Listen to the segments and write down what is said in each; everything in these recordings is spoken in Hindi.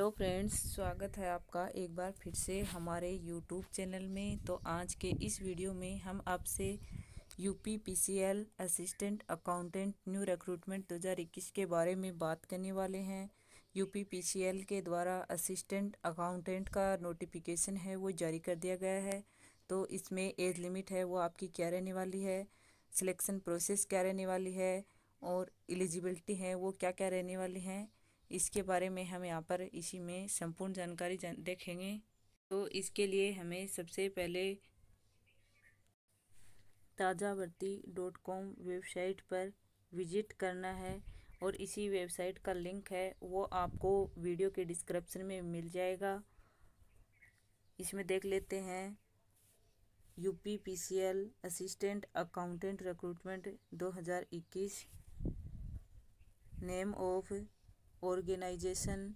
हेलो फ्रेंड्स स्वागत है आपका एक बार फिर से हमारे यूट्यूब चैनल में तो आज के इस वीडियो में हम आपसे U P P C L assistant accountant new recruitment 2021 के बारे में बात करने वाले हैं U P P C L के द्वारा असिस्टेंट अकाउंटेंट का नोटिफिकेशन है वो जारी कर दिया गया है तो इसमें एज लिमिट है वो आपकी क्या रहने वाली है सिलेक्शन प्रोसेस क्या रहने वाली है और एलिजिबिलिटी है वो क्या क्या रहने वाली हैं इसके बारे में हम यहाँ पर इसी में संपूर्ण जानकारी जान, देखेंगे तो इसके लिए हमें सबसे पहले ताजावर्ती डॉट कॉम वेबसाइट पर विजिट करना है और इसी वेबसाइट का लिंक है वो आपको वीडियो के डिस्क्रिप्शन में मिल जाएगा इसमें देख लेते हैं U P P C L assistant accountant recruitment 2021 name of organization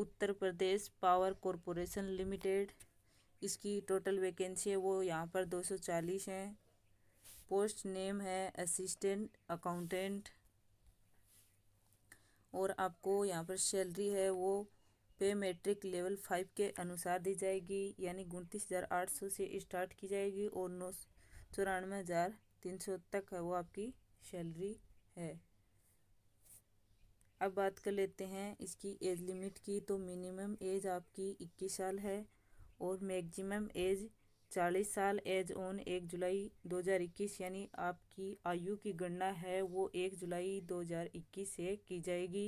Uttar Pradesh power corporation limited इसकी टोटल वैकेंसी है वो यहाँ पर 240 है पोस्ट नेम है असिस्टेंट अकाउंटेंट और आपको यहाँ पर सैलरी है वो पे मेट्रिक लेवल फाइव के अनुसार दी जाएगी यानी उनतीस हज़ार आठ सौ से स्टार्ट की जाएगी और नौ चौरानवे हज़ार तीन सौ तक है वो आपकी सैलरी है अब बात कर लेते हैं इसकी एज लिमिट की तो मिनिमम एज आपकी इक्कीस साल है और मैक्सिमम एज चालीस साल एज ऑन एक जुलाई 2021 यानी आपकी आयु की गणना है वो एक जुलाई 2021 से की जाएगी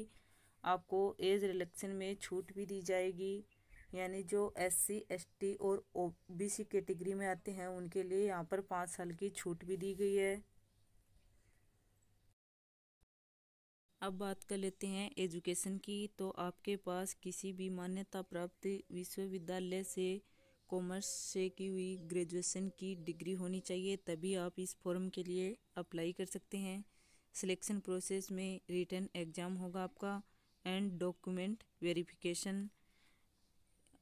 आपको एज रिलेक्शन में छूट भी दी जाएगी यानी जो एस सी एस टी और ओ बी सी कैटेगरी में आते हैं उनके लिए यहाँ पर पाँच साल की छूट भी दी गई है अब बात कर लेते हैं एजुकेशन की तो आपके पास किसी भी मान्यता प्राप्त विश्वविद्यालय से कॉमर्स से की हुई ग्रेजुएशन की डिग्री होनी चाहिए तभी आप इस फॉर्म के लिए अप्लाई कर सकते हैं सिलेक्शन प्रोसेस में रिटर्न एग्ज़ाम होगा आपका एंड डॉक्यूमेंट वेरिफिकेशन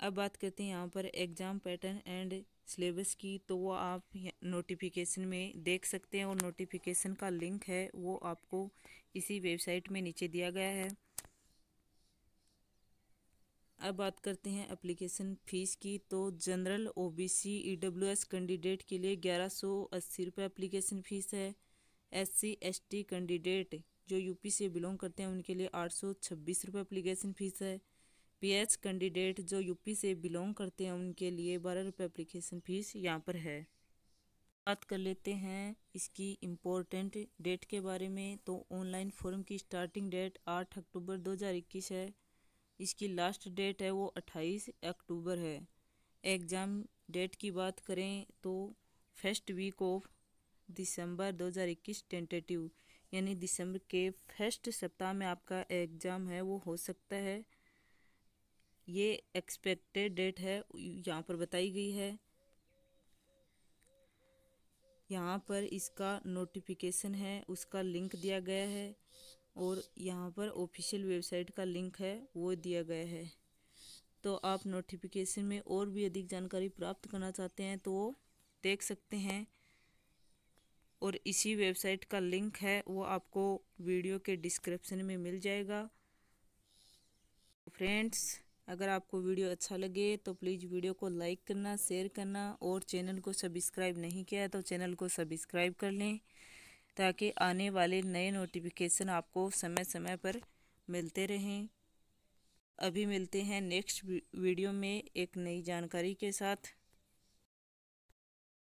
अब बात करते हैं यहाँ पर एग्ज़ाम पैटर्न एंड सिलेबस की तो वो आप नोटिफिकेशन में देख सकते हैं और नोटिफिकेशन का लिंक है वो आपको इसी वेबसाइट में नीचे दिया गया है अब बात करते हैं एप्लीकेशन फ़ीस की तो जनरल ओबीसी ईडब्ल्यूएस कैंडिडेट के लिए ग्यारह सौ अस्सी रुपये एप्लीकेशन फ़ीस है एससी एसटी कैंडिडेट जो यूपी से बिलोंग करते हैं उनके लिए आठ सौ छब्बीस रुपये एप्लीकेशन फ़ीस है पीएच कैंडिडेट जो यूपी से बिलोंग करते हैं उनके लिए बारह रुपये अप्लीकेशन फ़ीस यहाँ पर है बात कर लेते हैं इसकी इम्पोर्टेंट डेट के बारे में तो ऑनलाइन फॉर्म की स्टार्टिंग डेट आठ अक्टूबर 2021 है इसकी लास्ट डेट है वो अट्ठाईस अक्टूबर है एग्ज़ाम डेट की बात करें तो फर्स्ट वीक ऑफ दिसंबर 2021 टेंटेटिव यानी दिसंबर के फर्स्ट सप्ताह में आपका एग्ज़ाम है वो हो सकता है ये एक्सपेक्टेड डेट है यहाँ पर बताई गई है यहाँ पर इसका नोटिफिकेशन है उसका लिंक दिया गया है और यहाँ पर ऑफिशियल वेबसाइट का लिंक है वो दिया गया है तो आप नोटिफिकेशन में और भी अधिक जानकारी प्राप्त करना चाहते हैं तो वो देख सकते हैं और इसी वेबसाइट का लिंक है वो आपको वीडियो के डिस्क्रिप्शन में मिल जाएगा फ्रेंड्स अगर आपको वीडियो अच्छा लगे तो प्लीज़ वीडियो को लाइक करना शेयर करना और चैनल को सब्सक्राइब नहीं किया है तो चैनल को सब्सक्राइब कर लें ताकि आने वाले नए नोटिफिकेशन आपको समय समय पर मिलते रहें अभी मिलते हैं नेक्स्ट वीडियो में एक नई जानकारी के साथ